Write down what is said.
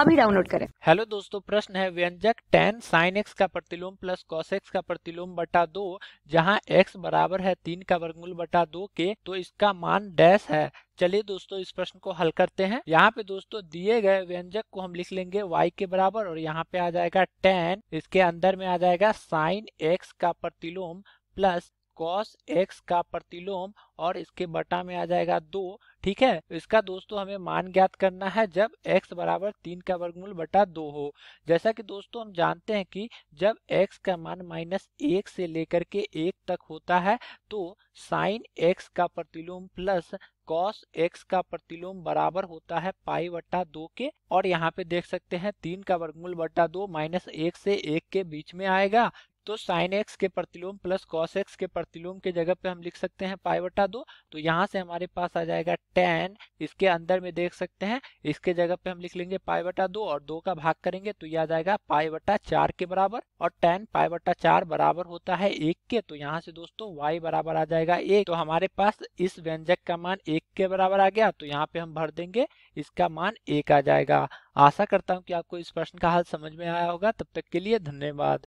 अभी डाउनलोड करें हेलो दोस्तों प्रश्न है व्यंजक टेन साइन एक्स का प्रतिलोम प्लस कॉस एक्स का प्रतिलोम बटा दो जहाँ एक्स बराबर है तीन का वर्गमूल बटा दो के तो इसका मान डैश है चलिए दोस्तों इस प्रश्न को हल करते हैं यहाँ पे दोस्तों दिए गए व्यंजक को हम लिख लेंगे y के बराबर और यहाँ पे आ जाएगा tan इसके अंदर में आ जाएगा sin x का प्रतिलोम प्लस कॉस एक्स का प्रतिलोम और इसके बटा में आ जाएगा दो ठीक है तो इसका दोस्तों हमें मान ज्ञात करना है जब एक्स बराबर तीन का वर्गमूल बटा दो हो जैसा कि दोस्तों हम जानते हैं कि जब एक्स का मान माइनस एक से लेकर के एक तक होता है तो साइन एक्स का प्रतिलोम प्लस कॉस एक्स का प्रतिलोम बराबर होता है पाई बट्टा दो के और यहाँ पे देख सकते हैं तीन का वर्गमूल बट्टा दो माइनस एक से एक के बीच में आएगा तो साइन एक्स के प्रतिलोम प्लस कॉस एक्स के प्रतिलोम के जगह पे हम लिख सकते हैं पाई बटा दो तो यहाँ से हमारे पास आ जाएगा टेन इसके अंदर में देख सकते हैं इसके जगह पे हम लिख लेंगे पाई बटा दो और दो का भाग करेंगे तो ये आ जाएगा पाई बटा चार के बराबर और टेन पाई बटा चार बराबर होता है एक के तो यहाँ से दोस्तों वाई बराबर आ जाएगा एक तो हमारे पास इस व्यंजक का मान एक के बराबर आ गया तो यहाँ पे हम भर देंगे इसका मान एक आ जाएगा आशा करता हूँ कि आपको इस प्रश्न का हल समझ में आया होगा तब तक के लिए धन्यवाद